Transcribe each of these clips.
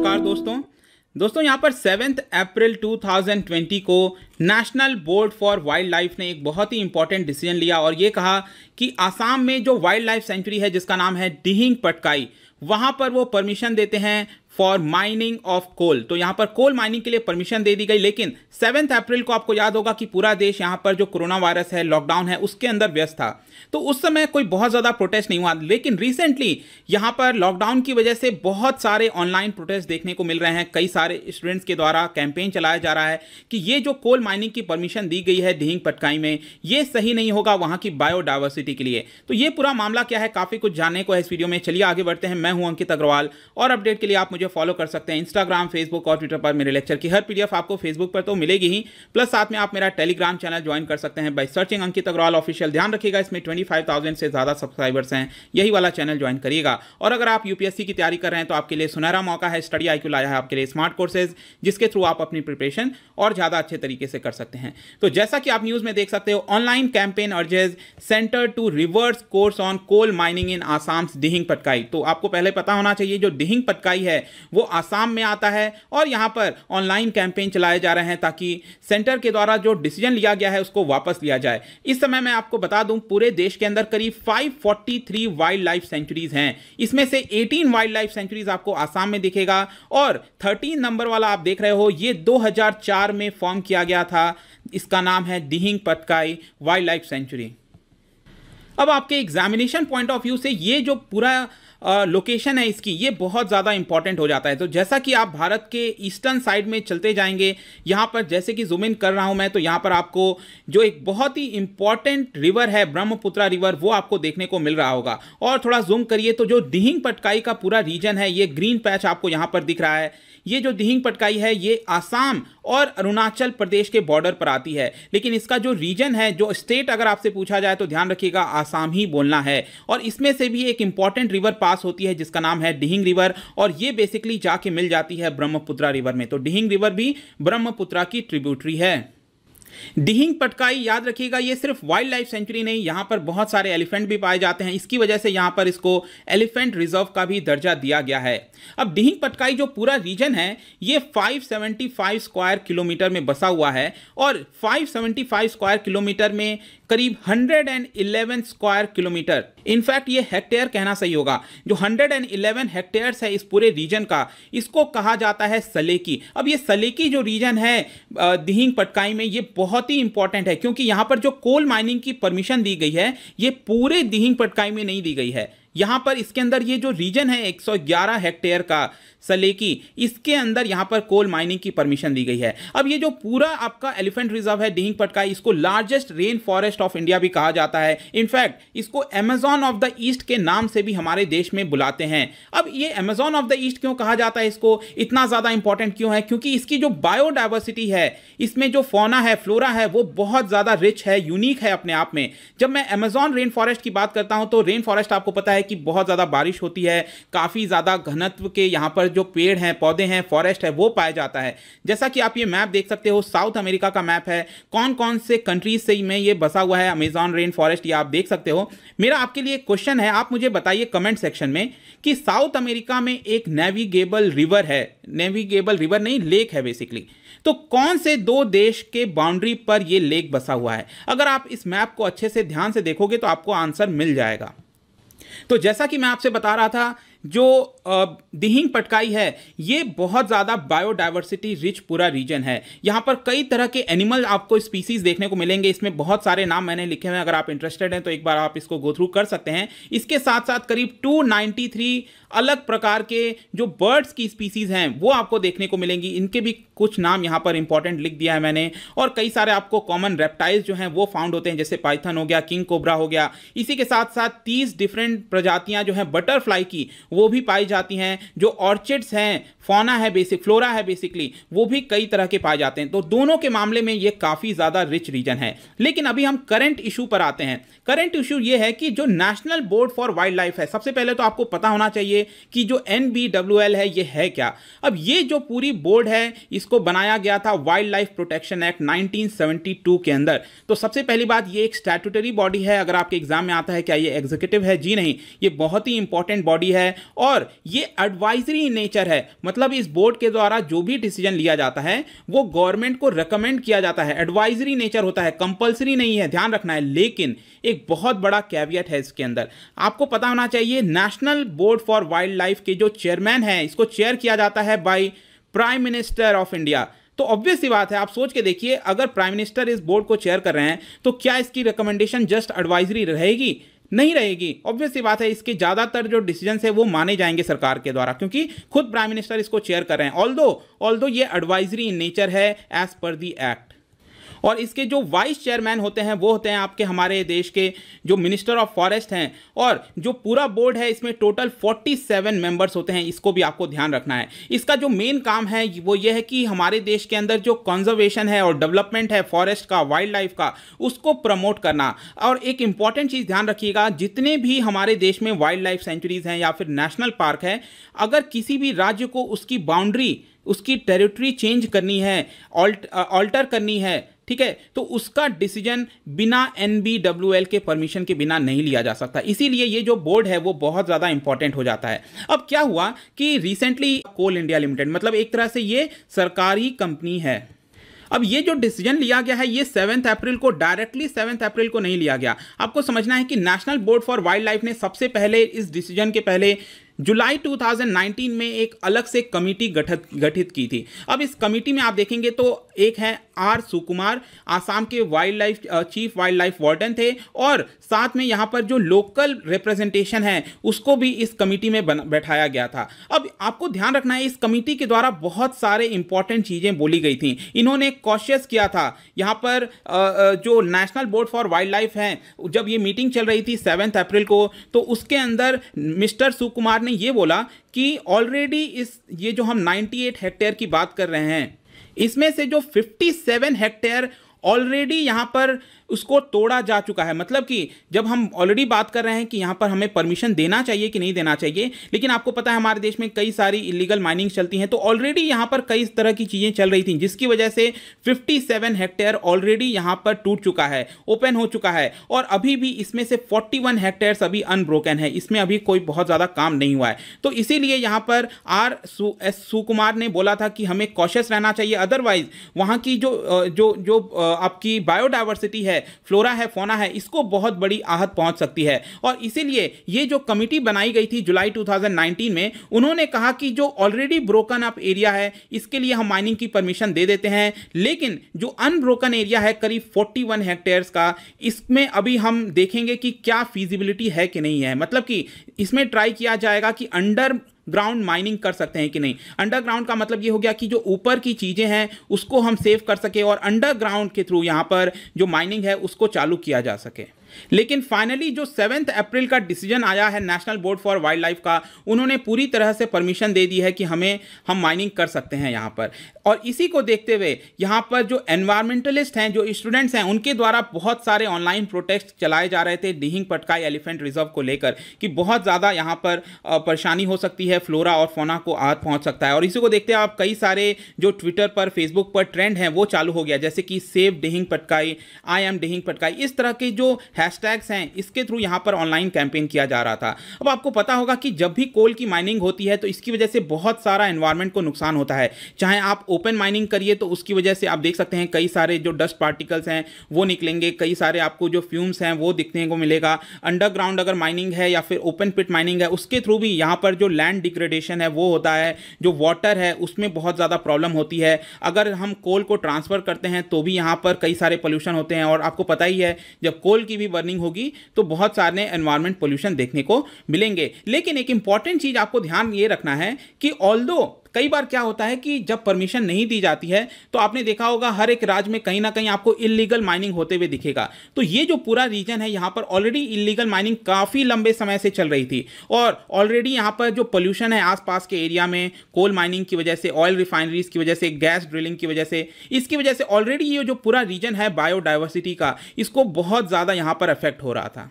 नमस्कार दोस्तों दोस्तों यहाँ पर सेवेंथ अप्रैल 2020 को National Board for Wild Life ने एक बहुत ही इंपॉर्टेंट डिसीजन लिया और ये कहा कि आसाम में जो वाइल्ड लाइफ सेंचुरी है जिसका नाम है डिहिंग पटकाई वहाँ पर वो परमिशन देते हैं फॉर माइनिंग ऑफ कोल तो यहां पर कोल माइनिंग के लिए परमिशन दे दी गई लेकिन सेवेंथ अप्रैल को आपको याद होगा कि पूरा देश यहां पर जो कोरोना वायरस है लॉकडाउन है उसके अंदर व्यस्त था तो उस समय कोई बहुत ज़्यादा प्रोटेस्ट नहीं हुआ लेकिन रिसेंटली यहां पर लॉकडाउन की वजह से बहुत सारे ऑनलाइन प्रोटेस्ट देखने को मिल रहे हैं कई सारे स्टूडेंट्स के द्वारा कैंपेन चलाया जा रहा है कि ये जो कोल माइनिंग की परमिशन दी गई है दिहिंग पटकाई में ये सही नहीं होगा वहां की बायोडाइवर्सिटी के लिए तो ये पूरा मामला क्या है काफ़ी कुछ जानने को है इस वीडियो में चलिए आगे बढ़ते हैं मैं हूं अंकित अग्रवाल और अपडेट के लिए आप मुझे फॉलो कर सकते हैं इंस्टाग्राम फेसबुक और ट्विटर पर मेरे लेक्चर की हर पीडीएफ आपको फेसबुक पर तो मिलेगी ही प्लस साथ में आप मेरा टेलीग्राम चैनल ज्वाइन कर सकते हैं by searching Ankit Agrawal official ध्यान रखिएगा इसमें ट्वेंटी से ज़्यादा सब्सक्राइबर्स हैं यही वाला चैनल ज्वाइन करिएगा और अगर आप यूपीएससी की तैयारी कर रहे हैं तो आपके लिए सुनहरा मौका है स्टडी आई लाया है आपके लिए स्मार्ट कोर्सेज जिसके थ्रू आप अपनी प्रिपरेशन और ज़्यादा अच्छे तरीके से कर सकते हैं तो जैसा कि आप न्यूज़ में देख सकते हो online campaign urges centre to reverse course on coal mining in Assam's Dehing Patkai तो आपको पहले पता होना चाहिए जो डिहिंग पटकाई है वो आसाम में आता है और यहाँ पर ऑनलाइन कैंपेन चलाए जा रहे हैं ताकि सेंटर के द्वारा जो डिसीजन लिया गया है उसको वापस लिया जाए इस समय मैं आपको बता दूँ पूरे देश के अंदर करीब 543 वाइल्ड लाइफ सेंचुरीज हैं इसमें से 18 वाइल्ड लाइफ सेंचुरीज आपको आसाम में दिखेगा और 13 नंबर वाला आप देख रहे हो ये 2004 में फॉर्म किया गया था इसका नाम है Dehing Patkai wild life sanctuary अब आपके एग्जामिनेशन पॉइंट ऑफ व्यू से ये जो पूरा लोकेशन है इसकी ये बहुत ज़्यादा इंपॉर्टेंट हो जाता है तो जैसा कि आप भारत के ईस्टर्न साइड में चलते जाएंगे यहाँ पर जैसे कि जूम इन कर रहा हूँ मैं तो यहाँ पर आपको जो एक बहुत ही इंपॉर्टेंट रिवर है ब्रह्मपुत्रा रिवर वो आपको देखने को मिल रहा होगा और थोड़ा जूम करिए तो जो दिहिंग पटकाई का पूरा रीजन है ये ग्रीन पैच आपको यहाँ पर दिख रहा है ये जो दिहिंग पटकाई है ये आसाम और अरुणाचल प्रदेश के बॉर्डर पर आती है लेकिन इसका जो रीजन है जो स्टेट अगर आपसे पूछा जाए तो ध्यान रखिएगा आसाम ही बोलना है और इसमें से भी एक इंपॉर्टेंट रिवर पास पास होती है जिसका नाम है डिहिंग रिवर और ये बेसिकली जाके मिल जाती है ब्रह्मपुत्रा रिवर में तो डिहिंग रिवर भी ब्रह्मपुत्रा की ट्रिब्यूटरी है डिहिंग पटकाई याद रखिएगा ये सिर्फ वाइल्ड लाइफ सेंचुरी नहीं यहां पर बहुत सारे एलिफेंट भी पाए जाते हैं इसकी वजह से यहां पर इसको एलिफेंट रिजर्व का भी दर्जा दिया गया है अब डिहिंग पटकाई जो पूरा रीजन है ये 575 स्क्वायर किलोमीटर में बसा हुआ है और 575 स्क्वायर किलोमीटर में करीब 111 स्क्वायर किलोमीटर इनफैक्ट ये हेक्टेयर कहना सही होगा जो 111 हेक्टेयर्स है इस पूरे रीजन का इसको कहा जाता है सलेकी अब ये सलेकी जो रीजन है दिहिंग पटकाई में ये बहुत ही इंपॉर्टेंट है क्योंकि यहाँ पर जो कोल माइनिंग की परमिशन दी गई है ये पूरे दिहिंग पटकाई में नहीं दी गई है यहाँ पर इसके अंदर ये जो रीजन है 111 हेक्टेयर का सलेकी इसके अंदर यहाँ पर कोल माइनिंग की परमिशन दी गई है अब ये जो पूरा आपका एलिफेंट रिजर्व है डिहिंग पटका इसको largest rain forest of India भी कहा जाता है इनफैक्ट इसको अमेजॉन ऑफ द ईस्ट के नाम से भी हमारे देश में बुलाते हैं अब ये अमेजॉन ऑफ द ईस्ट क्यों कहा जाता है इसको इतना ज़्यादा इंपॉर्टेंट क्यों है क्योंकि इसकी जो बायोडाइवर्सिटी है इसमें जो फोना है फ्लोरा है वो बहुत ज़्यादा रिच है यूनिक है अपने आप में जब मैं अमेजॉन रेन फॉरेस्ट की बात करता हूँ तो रेन फॉरेस्ट आपको पता है है कि बहुत ज़्यादा बारिश होती है काफ़ी ज़्यादा घनत्व के यहाँ पर जो पेड़ हैं पौधे हैं फॉरेस्ट है वो पाया जाता है जैसा कि आप ये मैप देख सकते हो साउथ अमेरिका का मैप है कौन कौन से कंट्रीज से में ये बसा हुआ है अमेजॉन रेन फॉरेस्ट ये आप देख सकते हो मेरा आपके लिए क्वेश्चन है आप मुझे बताइए कमेंट सेक्शन में कि साउथ अमेरिका में एक नेविगेबल रिवर है नेविगेबल रिवर नहीं लेक है बेसिकली तो कौन से दो देश के बाउंड्री पर यह लेक बसा हुआ है अगर आप इस मैप को अच्छे से ध्यान से देखोगे तो आपको आंसर मिल जाएगा तो जैसा कि मैं आपसे बता रहा था जो दिहिंग पटकाई है ये बहुत ज़्यादा बायोडाइवर्सिटी रिच पूरा रीजन है यहाँ पर कई तरह के एनिमल आपको स्पीसीज देखने को मिलेंगे इसमें बहुत सारे नाम मैंने लिखे हुए हैं अगर आप इंटरेस्टेड हैं तो एक बार आप इसको गो थ्रू कर सकते हैं इसके साथ साथ करीब 293 अलग प्रकार के जो बर्ड्स की स्पीसीज़ हैं वो आपको देखने को मिलेंगी इनके भी कुछ नाम यहाँ पर इंपॉर्टेंट लिख दिया है मैंने और कई सारे आपको कॉमन रेप्टाइल्स जो हैं वो फाउंड होते हैं जैसे पाइथन हो गया किंग कोबरा हो गया इसी के साथ साथ तीस डिफरेंट प्रजातियाँ जो हैं बटरफ्लाई की वो भी पाई जाती हैं जो ऑर्चिड्स हैं फोना है बेसिक फ्लोरा है बेसिकली वो भी कई तरह के पाए जाते हैं तो दोनों के मामले में ये काफ़ी ज़्यादा रिच रीजन है लेकिन अभी हम करंट इशू पर आते हैं करंट इशू ये है कि जो National Board for Wild Life है सबसे पहले तो आपको पता होना चाहिए देखेंगे कि जो एन है ये है क्या अब ये जो पूरी बोर्ड है इसको बनाया गया था वाइल्ड लाइफ प्रोटेक्शन एक्ट 1972 के अंदर तो सबसे पहली बात ये एक स्टैटूटरी बॉडी है अगर आपके एग्जाम में आता है क्या ये एग्जीक्यूटिव है जी नहीं ये बहुत ही इंपॉर्टेंट बॉडी है और ये एडवाइजरी नेचर है मतलब इस बोर्ड के द्वारा जो भी डिसीजन लिया जाता है वो गवर्नमेंट को रिकमेंड किया जाता है एडवाइजरी नेचर होता है कंपल्सरी नहीं है ध्यान रखना है लेकिन एक बहुत बड़ा कैवियट है इसके अंदर आपको पता होना चाहिए National Board for Wild Life के जो चेयरमैन हैं इसको चेयर किया जाता है by Prime Minister of India तो ऑब्वियस ही बात है आप सोच के देखिए अगर प्राइम मिनिस्टर इस बोर्ड को चेयर कर रहे हैं तो क्या इसकी रिकमेंडेशन जस्ट एडवाइजरी रहेगी नहीं रहेगी ऑब्वियस ही बात है इसके ज़्यादातर जो डिसीजन है वो माने जाएंगे सरकार के द्वारा क्योंकि खुद प्राइम मिनिस्टर इसको चेयर कर रहे हैं ऑल दो ऑल दो ये एडवाइजरी इन नेचर है एज पर दी एक्ट और इसके जो वाइस चेयरमैन होते हैं वो होते हैं आपके हमारे देश के जो मिनिस्टर ऑफ फॉरेस्ट हैं और जो पूरा बोर्ड है इसमें टोटल 47 मेंबर्स होते हैं इसको भी आपको ध्यान रखना है इसका जो मेन काम है वो ये है कि हमारे देश के अंदर जो कंजर्वेशन है और डेवलपमेंट है फॉरेस्ट का वाइल्ड लाइफ का उसको प्रमोट करना और एक इंपॉर्टेंट चीज़ ध्यान रखिएगा जितने भी हमारे देश में वाइल्ड लाइफ सेंचुरीज हैं या फिर नेशनल पार्क है अगर किसी भी राज्य को उसकी बाउंड्री उसकी टेरिटरी चेंज करनी है ऑल्टर करनी है ठीक है तो उसका डिसीजन बिना एन के परमिशन के बिना नहीं लिया जा सकता इसीलिए ये जो बोर्ड है वो बहुत ज़्यादा इंपॉर्टेंट हो जाता है अब क्या हुआ कि रिसेंटली कोल इंडिया लिमिटेड मतलब एक तरह से ये सरकारी कंपनी है अब ये जो डिसीजन लिया गया है ये सेवन्थ अप्रैल को डायरेक्टली सेवन्थ अप्रैल को नहीं लिया गया आपको समझना है कि National Board for Wild Life ने सबसे पहले इस डिसीजन के पहले जुलाई 2019 में एक अलग से कमेटी गठित गठित की थी अब इस कमेटी में आप देखेंगे तो एक है आर सुकुमार आसाम के wild life chief wild life warden थे और साथ में यहाँ पर जो लोकल रिप्रेजेंटेशन है उसको भी इस कमेटी में बैठाया गया था अब आपको ध्यान रखना है इस कमेटी के द्वारा बहुत सारे इंपॉर्टेंट चीज़ें बोली गई थी इन्होंने कॉशियस किया था यहाँ पर जो National Board for Wild Life है जब ये मीटिंग चल रही थी सेवन्थ अप्रैल को तो उसके अंदर मिस्टर सुकुमार ने ने ये बोला कि ऑलरेडी इस ये जो हम 98 हेक्टेयर की बात कर रहे हैं इसमें से जो 57 हेक्टेयर ऑलरेडी यहाँ पर उसको तोड़ा जा चुका है मतलब कि जब हम ऑलरेडी बात कर रहे हैं कि यहाँ पर हमें परमिशन देना चाहिए कि नहीं देना चाहिए लेकिन आपको पता है हमारे देश में कई सारी इलीगल माइनिंग चलती हैं तो ऑलरेडी यहाँ पर कई तरह की चीज़ें चल रही थी जिसकी वजह से फिफ्टी हेक्टेयर ऑलरेडी यहाँ पर टूट चुका है ओपन हो चुका है और अभी भी इसमें से फोर्टी वन अभी अनब्रोकन है इसमें अभी कोई बहुत ज़्यादा काम नहीं हुआ है तो इसीलिए यहाँ पर आर सु, एस सुकुमार ने बोला था कि हमें कॉशियस रहना चाहिए अदरवाइज वहाँ की जो जो जो आपकी बायोडाइवर्सिटी है फ्लोरा है फोना है इसको बहुत बड़ी आहत पहुंच सकती है और इसीलिए ये जो कमिटी बनाई गई थी जुलाई 2019 में उन्होंने कहा कि जो ऑलरेडी ब्रोकन अप एरिया है इसके लिए हम माइनिंग की परमिशन दे देते हैं लेकिन जो अनब्रोकन एरिया है करीब 41 हेक्टेयर्स का इसमें अभी हम देखेंगे कि क्या फीजिबिलिटी है कि नहीं है मतलब कि इसमें ट्राई किया जाएगा कि अंडर ग्राउंड माइनिंग कर सकते हैं कि नहीं अंडरग्राउंड का मतलब ये हो गया कि जो ऊपर की चीज़ें हैं उसको हम सेव कर सके और अंडरग्राउंड के थ्रू यहाँ पर जो माइनिंग है उसको चालू किया जा सके लेकिन फाइनली जो सेवेंथ अप्रैल का डिसीजन आया है National Board for Wild Life का उन्होंने पूरी तरह से परमिशन दे दी है कि हमें हम माइनिंग कर सकते हैं यहाँ पर और इसी को देखते हुए यहाँ पर जो एनवायरमेंटलिस्ट हैं जो स्टूडेंट्स हैं उनके द्वारा बहुत सारे ऑनलाइन प्रोटेस्ट चलाए जा रहे थे डिहिंग पटकाई एलिफेंट रिजर्व को लेकर कि बहुत ज़्यादा यहाँ पर परेशानी हो सकती है फ्लोरा और फोना को आहत पहुँच सकता है और इसी को देखते आप कई सारे जो ट्विटर पर फेसबुक पर ट्रेंड हैं वो चालू हो गया जैसे कि save Dehing Patkai I am Dehing Patkai इस तरह के जो हैशटैग्स हैं इसके थ्रू यहाँ पर ऑनलाइन कैंपेन किया जा रहा था अब आपको पता होगा कि जब भी कोल की माइनिंग होती है तो इसकी वजह से बहुत सारा एनवायरमेंट को नुकसान होता है चाहे आप ओपन माइनिंग करिए तो उसकी वजह से आप देख सकते हैं कई सारे जो डस्ट पार्टिकल्स हैं वो निकलेंगे कई सारे आपको जो फ्यूम्स हैं वो दिखने को मिलेगा अंडरग्राउंड अगर माइनिंग है या फिर ओपन पिट माइनिंग है उसके थ्रू भी यहाँ पर जो लैंड डिग्रेडेशन है वो होता है जो वाटर है उसमें बहुत ज़्यादा प्रॉब्लम होती है अगर हम कोल को ट्रांसफ़र करते हैं तो भी यहाँ पर कई सारे पोल्यूशन होते हैं और आपको पता ही है जब कोल की भी बर्निंग होगी तो बहुत सारे एनवायरमेंट पोल्यूशन देखने को मिलेंगे लेकिन एक इंपॉर्टेंट चीज़ आपको ध्यान ये रखना है कि ऑल कई बार क्या होता है कि जब परमिशन नहीं दी जाती है तो आपने देखा होगा हर एक राज्य में कहीं ना कहीं आपको इलीगल माइनिंग होते हुए दिखेगा तो ये जो पूरा रीजन है यहाँ पर ऑलरेडी इलीगल माइनिंग काफ़ी लंबे समय से चल रही थी और ऑलरेडी यहाँ पर जो पोल्यूशन है आसपास के एरिया में कोल माइनिंग की वजह से ऑयल रिफाइनरीज की वजह से गैस ड्रिलिंग की वजह से इसकी वजह से ऑलरेडी ये जो पूरा रीजन है बायोडाइवर्सिटी का इसको बहुत ज़्यादा यहाँ पर अफेक्ट हो रहा था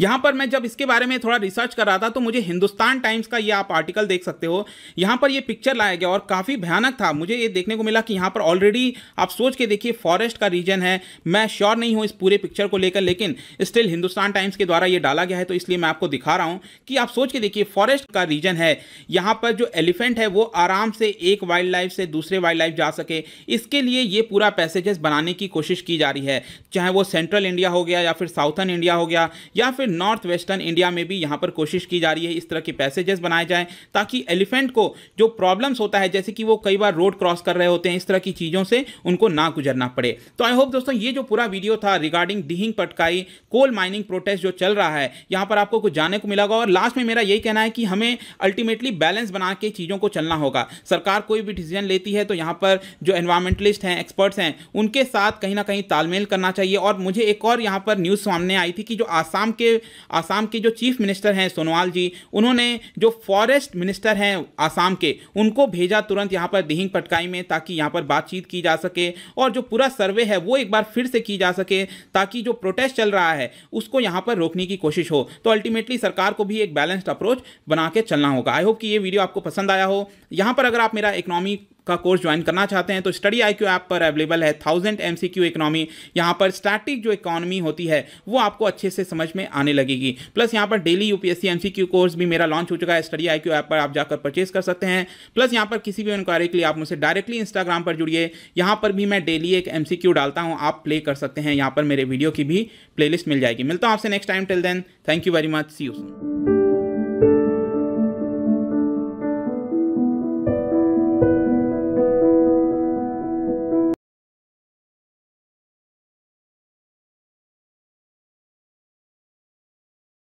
यहां पर मैं जब इसके बारे में थोड़ा रिसर्च कर रहा था तो मुझे हिंदुस्तान टाइम्स का ये आप आर्टिकल देख सकते हो यहां पर ये पिक्चर लाया गया और काफ़ी भयानक था मुझे ये देखने को मिला कि यहां पर ऑलरेडी आप सोच के देखिए फॉरेस्ट का रीजन है मैं श्योर नहीं हूं इस पूरे पिक्चर को लेकर लेकिन स्टिल हिंदुस्तान टाइम्स के द्वारा यह डाला गया है तो इसलिए मैं आपको दिखा रहा हूं कि आप सोच के देखिए फॉरेस्ट का रीजन है यहां पर जो एलिफेंट है वो आराम से एक वाइल्ड लाइफ से दूसरे वाइल्ड लाइफ जा सके इसके लिए ये पूरा पैसेजेस बनाने की कोशिश की जा रही है चाहे वो सेंट्रल इंडिया हो गया या फिर साउथर्न इंडिया हो गया या या फिर नॉर्थ वेस्टर्न इंडिया में भी यहाँ पर कोशिश की जा रही है इस तरह के पैसेजेस बनाए जाएँ ताकि एलिफेंट को जो प्रॉब्लम्स होता है जैसे कि वो कई बार रोड क्रॉस कर रहे होते हैं इस तरह की चीज़ों से उनको ना गुजरना पड़े तो आई होप दोस्तों ये जो पूरा वीडियो था regarding Dehing Patkai coal mining protest जो चल रहा है यहाँ पर आपको कुछ जानने को मिला होगा और लास्ट में मेरा यही कहना है कि हमें अल्टीमेटली बैलेंस बना के चीज़ों को चलना होगा सरकार कोई भी डिसीजन लेती है तो यहाँ पर जो एनवायरमेंटलिस्ट हैं एक्सपर्ट्स हैं उनके साथ कहीं ना कहीं तालमेल करना चाहिए और मुझे एक और यहाँ पर न्यूज़ सामने आई थी कि जो आसाम के आसाम के जो चीफ मिनिस्टर हैं सोनोवाल जी उन्होंने जो फॉरेस्ट मिनिस्टर हैं आसाम के उनको भेजा तुरंत यहाँ पर दिहिंग पटकाई में ताकि यहाँ पर बातचीत की जा सके और जो पूरा सर्वे है वो एक बार फिर से की जा सके ताकि जो प्रोटेस्ट चल रहा है उसको यहाँ पर रोकने की कोशिश हो तो अल्टीमेटली सरकार को भी एक बैलेंस्ड अप्रोच बना के चलना होगा आई होप कि ये वीडियो आपको पसंद आया हो यहाँ पर अगर आप मेरा इकोनॉमी का कोर्स ज्वाइन करना चाहते हैं तो स्टडी आई क्यू ऐप पर अवेलेबल है thousand M C Q economy यहाँ पर स्टैटिक जो इकोनॉमी होती है वो आपको अच्छे से समझ में आने लगेगी प्लस यहाँ पर daily U P S C M C Q course भी मेरा लॉन्च हो चुका है स्टडी आई क्यू ऐप पर आप जाकर परचेज कर सकते हैं प्लस यहाँ पर किसी भी इंक्वायरी के लिए आप मुझसे डायरेक्टली इंस्टाग्राम पर जुड़िए यहाँ पर भी मैं डेली एक एम सी क्यू डालता हूँ आप प्ले कर सकते हैं यहाँ पर मेरे वीडियो की भी प्लेलिस्ट मिल जाएगी मिलता हूँ आपसे next time till then thank you very much see you